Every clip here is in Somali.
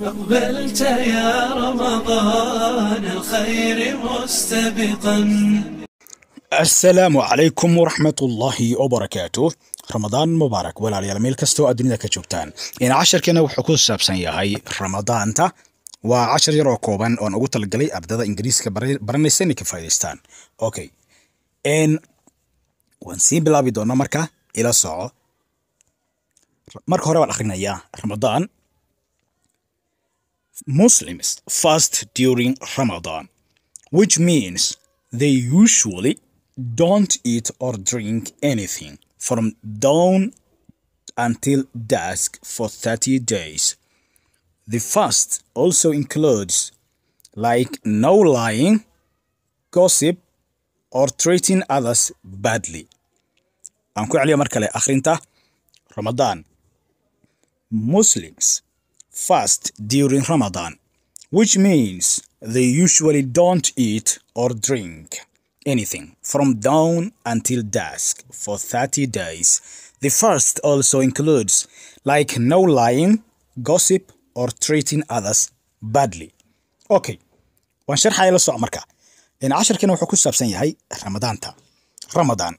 أقبلت يا رمضان الخير مستبقا asalaamu calaykum waraxmat ullaahi wabarakaatu ramadaan mubaarak walaalayaal meel kastoo aad dunida ka joogtaan casharkeena wuxuu ku saabsan yahay ramadaanta waa cashar yaroo kooban oon ugu talagalay ardada ingiriiska baranaysa inay ka faa'idaystaan okay waan sii bilaabi doonaa marka ila soco marka hore waan akhrinayaa ramadaan Muslims fast during Ramadan, which means they usually don't eat or drink anything from dawn until dusk for 30 days. The fast also includes like no lying, gossip, or treating others badly. aan ku celiya mar kale akhrinta Ramadan Muslims fast during Ramadan, which means they usually don't eat or drink anything from dawn until dusk for 30 days. The fast also includes like no lying, gossip or treating others badly. Okay. waan sharxaya la soco marka casharkiina wuxuu ku saabsan yahay ramadaanta ramadan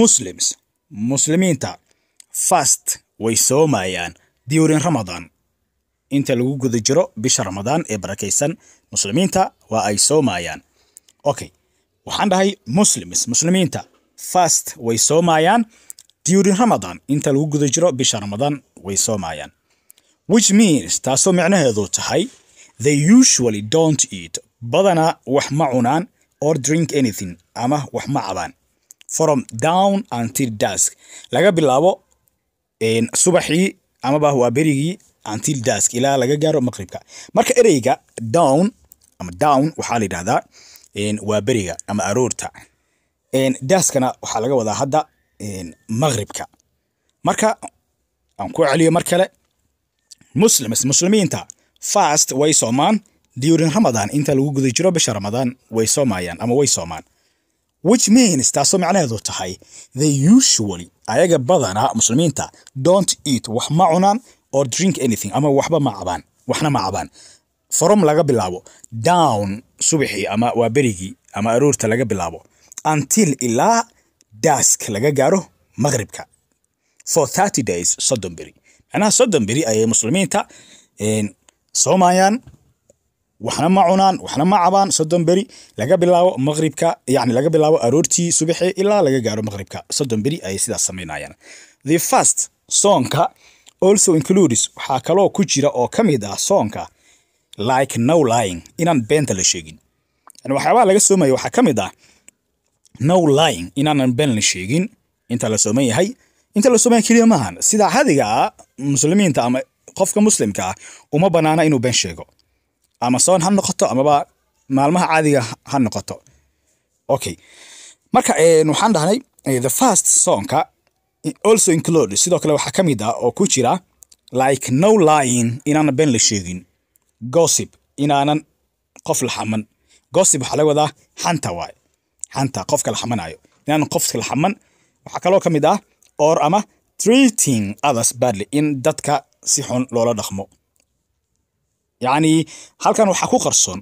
muslims muslimiinta fast way soomayaan diyuurin ramadaan inta lagu guda jiro bisha ramadaan ee barakaysan muslimiinta waa ay soomaayaan okay waxaan dhahay muslims muslimiinta fast way soomaayaan diyuurin ramadaan inta lagu guda jiro bisha ramadaan way soomaayaan which means taasoo micnaheedu tahay they usually don't eat badana wax ma cunaan or drink anything ama wax ma cabaan from down until dusk laga bilaabo subaxii amaba waa berigii until dask ilaa laga gaaro maqribka marka ereyga down ama down waxaa la yidhahdaa waa beriga ama aroorta daskana waxaa laga wadaa hadda maqribka marka aan ku celiyo mar kale muslims muslimiinta fast way soomaan during ramadan inta lagu guda jiro bisha ramadaan way soomayaan ama way soomaan which means taasoo macnaheedu tahay they usually ayaga badanaa muslimiinta dont eat wax ma cunaan or drink anything ama waxba ma cabaan waxna ma cabaan forom laga bilaabo down subaxii ama waa berigii ama aroorta laga bilaabo until ilaa dask laga gaaro maqribka for thirty days soddon beri macnaha soddon beri ayay muslimiinta soomayaan waxna ma cunaan waxna ma cabaan soddon beri laga bilaabo maqribka yani laga bilaabo aroortii subaxii ilaa laga gaaro maqribka soddon beri ayay sidaas samaynayaan the first soonka also includes waxaa kaloo ku jira oo ka mid ah soonka like no lying inaan beenta la sheegin yani waxyaabaha laga soomaya waxaa ka mid ah no lying inaanan been la sheegin inta la sooman yahay inta la sooman keliya maahan sida cadiga ah, muslimiinta ama qofka muslimka ah uma banaana inuu been sheego ama soon ha noqoto amaba maalmaha caadiga ha noqoto okay marka eh, waxaan dhahnay eh, the first songka also include sidoo kale waxaa ka mid ah oo ku jira like no lying inaanan been la sheegin gossip inaanan qof la xaman gossip waxaa laga wadaa xanta waaye xanta qofka la xamanayo inaanan qofka la xaman waxaa kaloo ka mid ah or ama treating others badly in dadka si xun loola dhaqmo yacni halkan waxaa ku qarsoon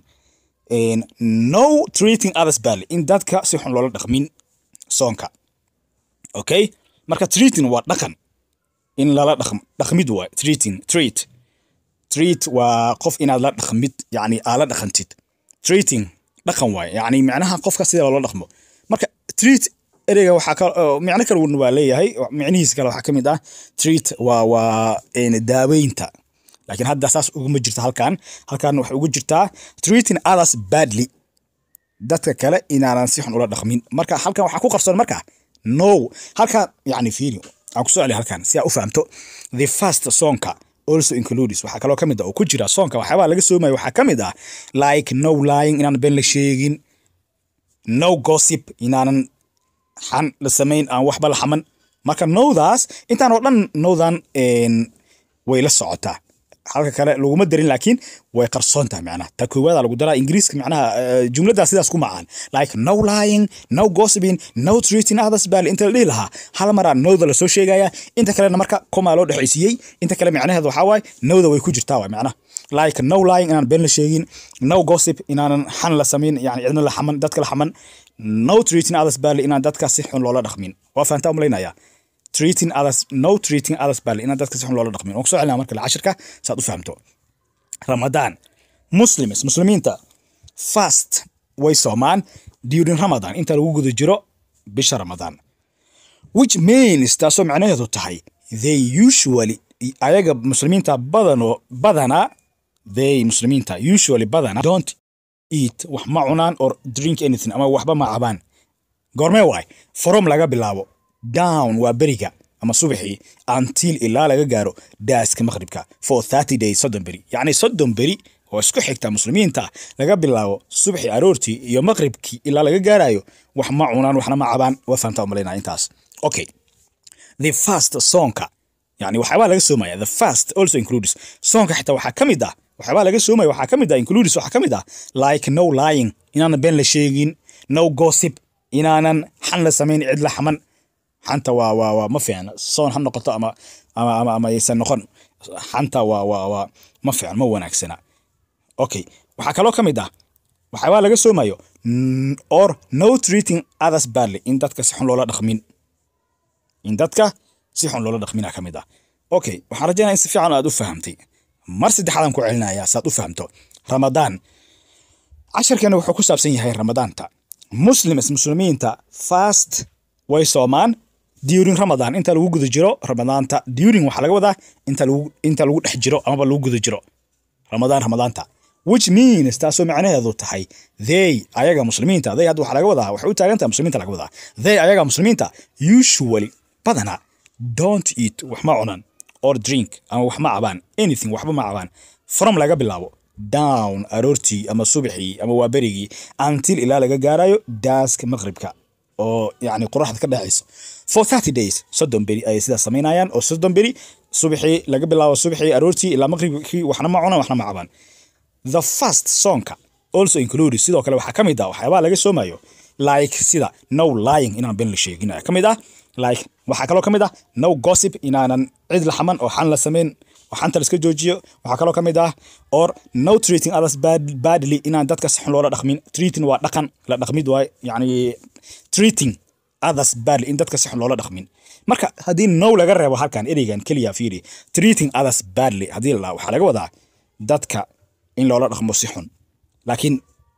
no treating others bal in dadka si xun loola dhaqmin soonka okay marka treating waa dhaqan in lala dhaqmo dhaqmid waa treating treat treat waa qof inaad la dhaqmid yani aa la dhaqantid treating dhaqan waaye yacni micnaha qofka sida loola dhaqmo marka treat ereyga waxaa ka micno kale waa leeyahay micnihiisa kale waxaa ka mid ah treat waa waa daaweynta laakiin hadda saas uguma jirto halkan halkan waxay ugu jirtaa treating others badly dadka kale inaanan si xun ula dhaqmin marka halkan waxaa ku qabsan marka no halkan yani fiiri aan ku socli halkan si aa u fahamto the first songka also includes waxaa kaloo kamid ah oo ku jira soonka waxyaabaa laga soomaya waxaa kamid ah like no lying inaanan been la sheegin no gossip inaanan xan la samayn aan waxba la xaman marka nowdaas intaan oo dhan nowdan way la socotaa halka kale laguma darin laakiin way qarsoon tahay macnaha ta koowaada lagu daraa ingiriiska macnaha eh, jumladaas sidaas ku macaan like no lying no gossiping no treating others baa inta la dhihi lahaa hal maraa nowda lasoo sheegaya inta kalena marka komaa loo dhexaysiiyey inta kale macnaheeda waxaa waaye nowda way ku jirtaa waay macnaha like no lying inaan been la sheegin no gossip inaanan xan la samayn yani cidna la xaman dadka la xaman no treating others baa inaan dadka si xun loola dhaqmin waa fahantaa umalaynaya treating others no treating others baa inaan dadka si xun loola dhaqmin waan kusoo celinaa marka cashirka saad u fahamto ramadaan muslims muslimiinta fast way soomaan during ramadan inta lagu guda jiro bisha ramadaan which means taasoo macnaheedu tahay they usually ayaga muslimiinta badano badana they muslimiinta usually badana don't eat wax ma cunaan or drink anything ama waxba ma cabaan goormee waay forom laga bilaabo down waa beriga ama subaxii until ilaa laga gaaro daaska maqribka for thirty soddon beri yacni soddon beri oo isku xigta muslimiinta laga bilaabo subaxii aroortii iyo maqhribkii ilaa laga gaarayo wax ma cunaan waxna ma cabaan wafaanta umalaynaya intaas okay the first soonka yani waxyaabaa laga soomaya the first also includes soonka xitaa waxaa ka mid ah waxyaabaa laga soomaya waxaa ka mid ah includes waxaa ka mid ah like no lying inaanan been la sheegin no gossip inaanan xan la samayn cid la xaman xanta waa waa waa ma fiicna soon ha noqoto ama ama ama ama aysan noqon xanta waa waa waa ma fiicna ma wanaagsana okay waxaa kaloo ka mid ah waxyaabaa laga soomayo mm, or no treating others badly in dadka si xun loola dhaqmin in dadka si xun loola dhaqmina ka mid ah okay waxaan rajaynaya in si fiican aad u fahamtay mar saddexaadaan ku celinayaa si u fahamto ramadaan casharkeena wuxuu ku saabsan yahay ramadaanta muslims muslimiinta fast way soomaan during ramadan inta lagu guda jiro ramadaanta during waxaa laga wadaa inta lagu dhex jiro amaba lagu guda jiro ramadaan ramadaanta which means taasoo macnaheedu tahay they ayaga muslimiinta they hadda waxaa laga wadaa waxay u taagan tahay muslimiinta laga wadaa they ayaga muslimiinta usually badana don't eat wax ma cunan or drink ama wax ma cabaan anything waxba ma cabaan from laga bilaabo down aroortii ama subaxii ama waaberigii until ilaa laga gaarayo daaska maqribka oo yani qoraxda ka dhacayso for thirty days soddon beri ayay sidaas samaynayaan oo soddon beri subaxii laga bilaabo subaxii aroortii ilaa maqribkii waxna ma cunaan waxna ma cabaan the first songka also included sidoo kale waxaa ka mid ah waxyaabaha laga soomayo like sida no lying inaan been la sheegin ayaa ka mid ah like waxaa kaloo ka mid ah no gossip inaanan cid la xaman oo xan la samayn waxanta laska joojiyo waxaa kaloo ka mid ah or no treating others badly inaan dadka si xun loola dhaqmin treating waa dhaqan la dhaqmid waa yani treating others badly in dadka si xun loola dhaqmin marka haddii no laga reebo halkan ereygan keliya fiiri treating others badly haddii la waxaa laga wadaa dadka in loola dhaqmo si xun laakiin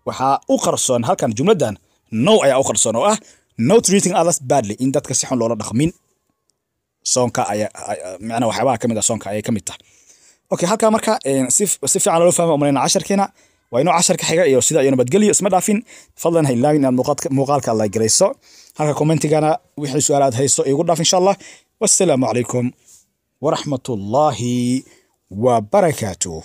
waxaa u qarsoon halkan jumladan no ayaa u qarsoon oo ah no treating others badly in dadka si xun loola dhaqmin soonka aya micna waxyaabaha kamid ah soonka ayay kamid tahay oka halkaa marka si si fiican loo fahmo umalayna casharkeena waa inuu casharka xiga iyo sida iyo nabadgelyo isma dhaafin fadlan ha ilaagin inaad muuqaalka muuqaalka la garayso halka commentigana wixii su'aal aad hayso igu dhaaf insha allah wassalaamu calaykum waraxmatullaahi wabarakaatuh